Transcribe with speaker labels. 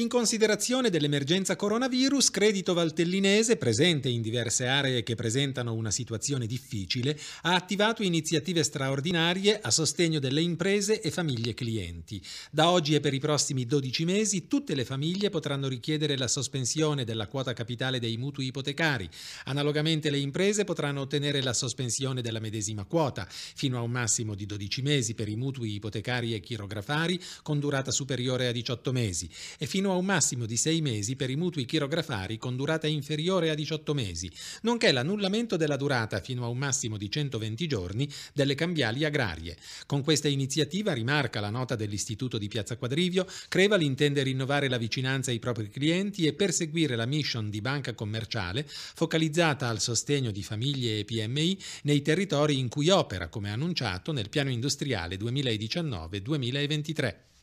Speaker 1: In considerazione dell'emergenza coronavirus, Credito Valtellinese, presente in diverse aree che presentano una situazione difficile, ha attivato iniziative straordinarie a sostegno delle imprese e famiglie clienti. Da oggi e per i prossimi 12 mesi tutte le famiglie potranno richiedere la sospensione della quota capitale dei mutui ipotecari. Analogamente le imprese potranno ottenere la sospensione della medesima quota, fino a un massimo di 12 mesi per i mutui ipotecari e chirografari con durata superiore a 18 mesi e fino fino a un massimo di sei mesi per i mutui chirografari con durata inferiore a 18 mesi, nonché l'annullamento della durata fino a un massimo di 120 giorni delle cambiali agrarie. Con questa iniziativa, rimarca la nota dell'Istituto di Piazza Quadrivio, Creval intende rinnovare la vicinanza ai propri clienti e perseguire la mission di banca commerciale focalizzata al sostegno di famiglie e PMI nei territori in cui opera, come annunciato nel piano industriale 2019-2023.